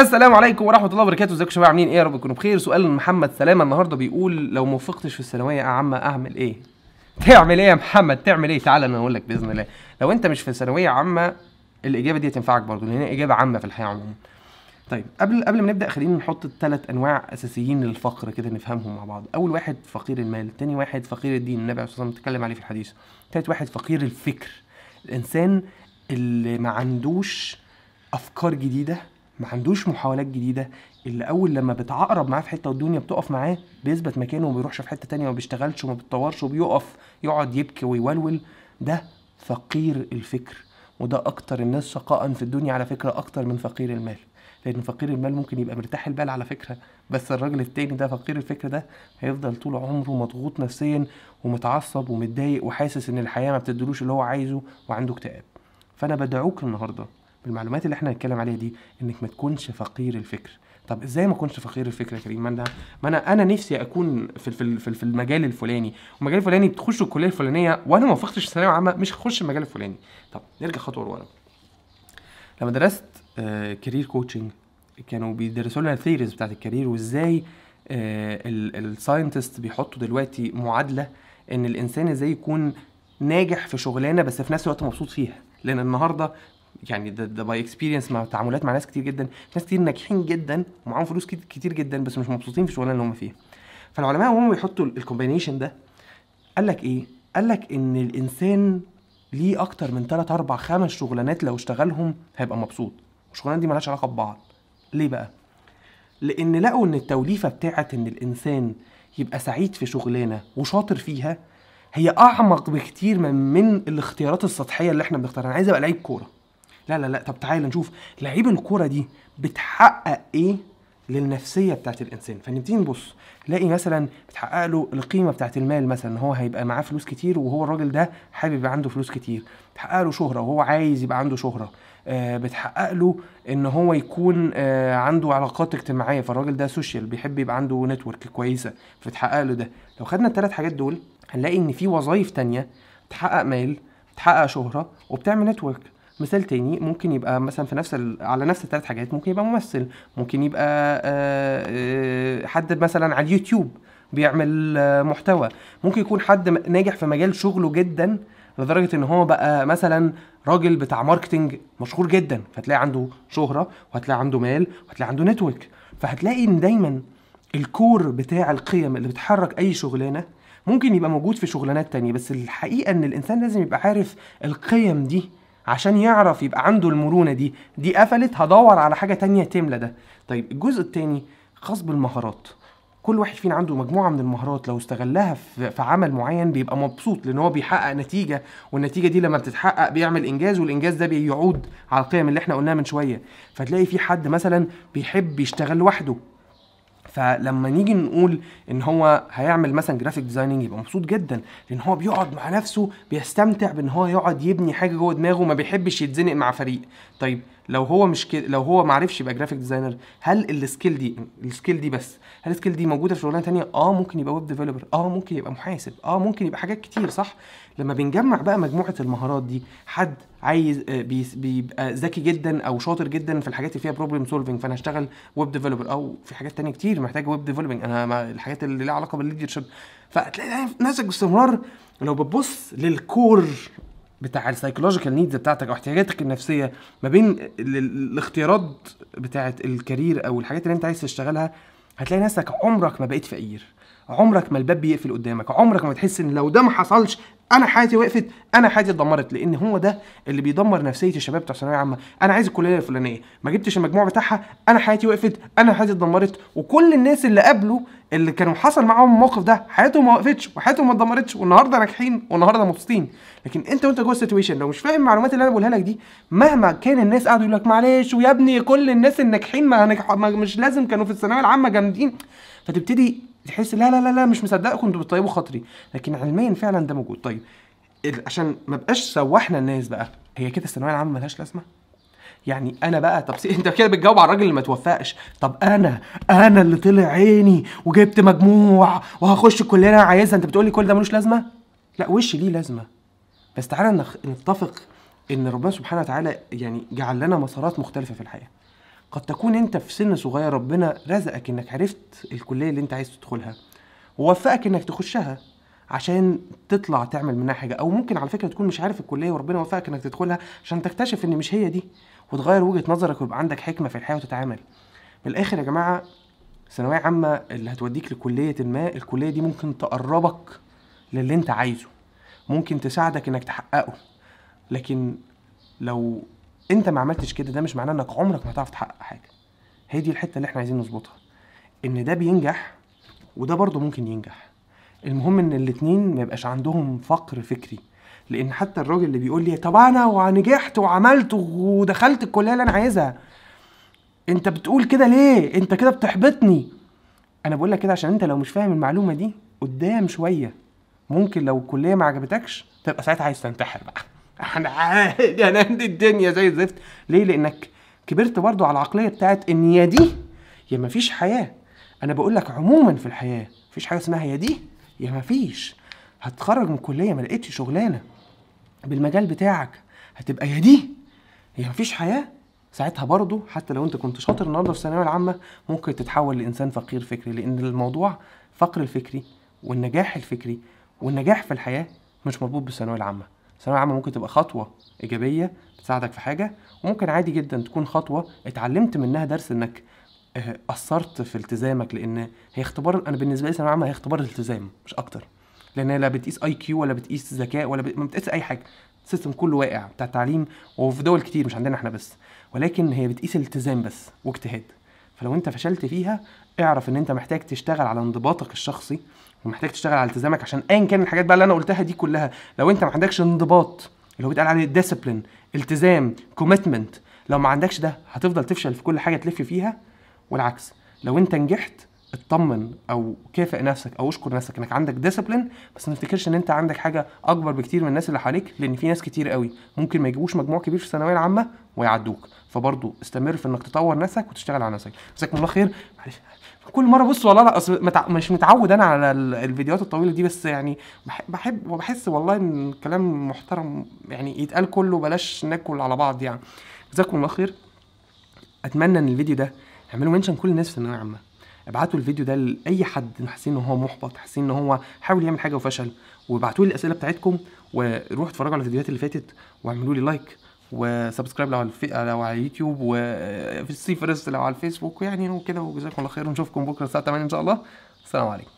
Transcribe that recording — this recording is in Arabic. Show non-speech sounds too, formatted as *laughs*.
السلام عليكم ورحمه الله وبركاته ازيكم يا شباب عاملين ايه يا رب تكونوا بخير سؤال محمد سلامه النهارده بيقول لو ما وفقتش في الثانويه عامه اعمل ايه *laughs* تعمل ايه يا محمد تعمل ايه تعالى انا اقول لك باذن الله لو انت مش في ثانويه عامه الاجابه دي هتنفعك برضه لان هي اجابه عامه في الحياه عموما طيب قبل قبل ما نبدا خلينا نحط الثلاث انواع اساسيين للفقر كده نفهمهم مع بعض اول واحد فقير المال تاني واحد فقير الدين النبي عليه الصلاه والسلام عليه في الحديث تالت واحد فقير الفكر الانسان اللي ما عندوش افكار جديده ما عندوش محاولات جديده اللي اول لما بتعقرب معاه في حته والدنيا بتقف معاه بيثبت مكانه وما بيروحش في حته تانية وما بيشتغلش وما بيتطورش وبيقف يقعد يبكي ويولول ده فقير الفكر وده اكتر الناس شقاء في الدنيا على فكره اكتر من فقير المال لان فقير المال ممكن يبقى مرتاح البال على فكره بس الراجل التاني ده فقير الفكر ده هيفضل طول عمره مضغوط نفسيا ومتعصب ومتضايق وحاسس ان الحياه ما بتدلوش اللي هو عايزه وعنده اكتئاب فانا بدعوك النهارده بالمعلومات اللي احنا هنتكلم عليها دي انك ما تكونش فقير الفكر طب ازاي ما اكونش فقير الفكر يا كريم ما انا ما انا انا نفسي اكون في في في المجال الفلاني والمجال الفلاني بتخش الكليه الفلانيه وانا ما وفقتش في الثانويه العامه مش هخش المجال الفلاني طب نرجع خطوه لورا لما درست كارير آه، كوتشنج كانوا بيدرسوا لنا الثيريز بتاعت الكارير وازاي آه، الساينتست بيحطوا دلوقتي معادله ان الانسان ازاي يكون ناجح في شغلانه بس في نفس الوقت مبسوط فيها لان النهارده يعني ده ده باي اكسبيرينس مع تعاملات مع ناس كتير جدا ناس كتير ناجحين جدا ومعاهم فلوس كتير جدا بس مش مبسوطين في الشغلانه اللي هم فيها فالعلماء وهم بيحطوا الكومبينيشن ده قال لك ايه قال لك ان الانسان ليه اكتر من 3 4 5 شغلانات لو اشتغلهم هيبقى مبسوط والشغلانات دي مالهاش علاقه ببعض ليه بقى لان لقوا ان التوليفه بتاعه ان الانسان يبقى سعيد في شغلانه وشاطر فيها هي اعمق بكتير من من الاختيارات السطحيه اللي احنا بنختارها انا عايز ابقى لعيب كوره لا لا لا طب تعالى نشوف لعيب الكوره دي بتحقق ايه للنفسيه بتاعت الانسان فنبتدي نبص نلاقي مثلا بتحقق له القيمه بتاعت المال مثلا ان هو هيبقى معاه فلوس كتير وهو الراجل ده حابب يبقى عنده فلوس كتير بتحقق له شهره وهو عايز يبقى عنده شهره آه، بتحقق له ان هو يكون آه، عنده علاقات اجتماعيه فالراجل ده سوشيال بيحب يبقى عنده نتورك كويسه فتحقق له ده لو خدنا الثلاث حاجات دول هنلاقي ان في وظائف تانية بتحقق مال بتحقق شهره وبتعمل نتورك مثال تاني ممكن يبقى مثلا في نفس على نفس الثلاث حاجات ممكن يبقى ممثل ممكن يبقى آه، آه، حد مثلا على اليوتيوب بيعمل آه، محتوى ممكن يكون حد ناجح في مجال شغله جدا لدرجه ان هو بقى مثلا راجل بتاع ماركتنج مشهور جدا فتلاقي عنده شهره وهتلاقي عنده مال وهتلاقي عنده نتورك فهتلاقي ان دايما الكور بتاع القيم اللي بتحرك اي شغلانه ممكن يبقى موجود في شغلانات تانية بس الحقيقة ان الانسان لازم يبقى عارف القيم دي عشان يعرف يبقى عنده المرونه دي دي قفلت هدور على حاجه تانية تملى ده طيب الجزء التاني خاص بالمهارات كل واحد فينا عنده مجموعه من المهارات لو استغلها في عمل معين بيبقى مبسوط لان هو بيحقق نتيجه والنتيجه دي لما بتتحقق بيعمل انجاز والانجاز ده بيعود على القيم اللي احنا قلناها من شويه فتلاقي في حد مثلا بيحب يشتغل لوحده فلما نيجي نقول ان هو هيعمل مثلا جرافيك ديزايننج يبقى مبسوط جدا لان هو بيقعد مع نفسه بيستمتع بان هو يقعد يبني حاجه جوه دماغه ما بيحبش يتزنق مع فريق طيب لو هو مش كده لو هو ما عرفش يبقى جرافيك ديزاينر هل السكيل دي السكيل دي بس هل السكيل دي موجوده في شغلانه ثانيه اه ممكن يبقى ويب ديفلوبر اه ممكن يبقى محاسب اه ممكن يبقى حاجات كتير صح لما بنجمع بقى مجموعه المهارات دي حد عايز آه، بيبقى ذكي جدا او شاطر جدا في الحاجات اللي فيها بروبلم سولفنج فانا هشتغل ويب ديفلوبر او في حاجات تانية كتير محتاجه ويب ديفلوبنج انا الحاجات اللي ليها علاقه بالليدرشيب فتلاقي نفسك باستمرار لو بتبص للكور بتاع السايكولوجيكال نيدز بتاعتك او احتياجاتك النفسيه ما بين الاختيارات بتاعه الكارير او الحاجات اللي انت عايز تشتغلها هتلاقي نفسك عمرك ما بقيت فقير عمرك ما الباب بيقفل قدامك عمرك ما تحس ان لو ده ما حصلش انا حياتي وقفت انا حياتي اتدمرت لان هو ده اللي بيدمر نفسيه الشباب بتاع ثانويه عامه انا عايز الكليه الفلانيه ما جبتش المجموع بتاعها انا حياتي وقفت انا حياتي اتدمرت وكل الناس اللي قبله اللي كانوا حصل معاهم الموقف ده حياتهم ما وقفتش وحياتهم ما اتدمرتش والنهارده ناجحين والنهارده مبسوطين لكن انت وانت جوه السيتويشن لو مش فاهم المعلومات اللي انا بقولها لك دي مهما كان الناس قعدوا يقول لك معلش ويا ابني كل الناس الناجحين ما, ما مش لازم كانوا في الثانويه العامه جامدين فتبتدي تحس لا لا لا لا مش مصدقكم انتوا بتطيبوا خاطري لكن علميا فعلا ده موجود طيب عشان ما بقاش سوحنا الناس بقى هي كده الثانويه العامه ملهاش لازمه يعني انا بقى طب *laughs* انت كده بتجاوب على الراجل اللي ما توفقش طب انا انا اللي طلع عيني وجبت مجموع وهخش الكليه انا عايزها انت بتقول لي كل ده ملوش لازمه لا وش ليه لازمه بس تعالى نتفق ان ربنا سبحانه وتعالى يعني جعل لنا مسارات مختلفه في الحياه قد تكون انت في سن صغير ربنا رزقك انك عرفت الكليه اللي انت عايز تدخلها ووفقك انك تخشها عشان تطلع تعمل منها حاجه او ممكن على فكره تكون مش عارف الكليه وربنا وفقك انك تدخلها عشان تكتشف ان مش هي دي وتغير وجهه نظرك ويبقى عندك حكمه في الحياه وتتعامل من الاخر يا جماعه ثانويه عامه اللي هتوديك لكليه ما الكليه دي ممكن تقربك للي انت عايزه ممكن تساعدك انك تحققه لكن لو انت ما عملتش كده ده مش معناه انك عمرك ما هتعرف تحقق حاجه هي دي الحته اللي احنا عايزين نظبطها ان ده بينجح وده برضه ممكن ينجح المهم ان الاثنين ما يبقاش عندهم فقر فكري لان حتى الراجل اللي بيقول لي طب انا ونجحت وعملت ودخلت الكليه اللي انا عايزها انت بتقول كده ليه انت كده بتحبطني انا بقول لك كده عشان انت لو مش فاهم المعلومه دي قدام شويه ممكن لو الكليه ما عجبتكش تبقى ساعتها عايز تنتحر بقى احنا عادي انا الدنيا زي الزفت ليه لانك كبرت برضو على العقليه بتاعت ان يا دي يا مفيش حياه انا بقول لك عموما في الحياه مفيش حاجه اسمها يا دي يا مفيش هتخرج من الكليه ما لقيتش شغلانه بالمجال بتاعك هتبقى يا دي يا مفيش حياه ساعتها برضه حتى لو انت كنت شاطر النهارده في الثانويه العامه ممكن تتحول لانسان فقير فكري لان الموضوع فقر الفكري والنجاح الفكري والنجاح في الحياه مش مربوط بالثانويه العامه الثانويه العامه ممكن تبقى خطوه ايجابيه بتساعدك في حاجه وممكن عادي جدا تكون خطوه اتعلمت منها درس انك اثرت آه، في التزامك لان هي اختبار انا بالنسبه لي الثانويه العامه هي اختبار التزام مش اكتر لان هي لا بتقيس اي كيو ولا بتقيس ذكاء ولا بت... ما بتقيس اي حاجه السيستم كله واقع بتاع التعليم وفي دول كتير مش عندنا احنا بس ولكن هي بتقيس الالتزام بس واجتهاد فلو انت فشلت فيها اعرف ان انت محتاج تشتغل على انضباطك الشخصي ومحتاج تشتغل على التزامك عشان ايا كان الحاجات بقى اللي انا قلتها دي كلها لو انت ما عندكش انضباط اللي هو بيتقال عليه ديسيبلين التزام كوميتمنت لو ما عندكش ده هتفضل تفشل في كل حاجه تلف فيها والعكس لو انت نجحت اطمن او كافئ نفسك او اشكر نفسك انك عندك ديسيبلين بس ما تفتكرش ان انت عندك حاجه اكبر بكتير من الناس اللي حواليك لان في ناس كتير قوي ممكن ما يجيبوش مجموع كبير في الثانويه العامه ويعدوك فبرضه استمر في انك تطور نفسك وتشتغل على نفسك جزاكم الله خير معلش كل مره بص والله انا أصل متع... مش متعود انا على الفيديوهات الطويله دي بس يعني بحب وبحس والله ان الكلام محترم يعني يتقال كله بلاش ناكل على بعض يعني جزاكم الله خير اتمنى ان الفيديو ده اعملوا منشن كل الناس في الثانويه العامه ابعتوا الفيديو ده لاي حد حاسين ان هو محبط حاسين ان هو حاول يعمل حاجه وفشل وابعتوا لي الاسئله بتاعتكم وروحوا اتفرجوا على الفيديوهات اللي فاتت واعملوا لي لايك وسبسكرايب لو على الفي... لو على اليوتيوب وفي آه، السي لو على الفيسبوك يعني وكده وجزاكم الله خير ونشوفكم بكره الساعه 8 ان شاء الله السلام عليكم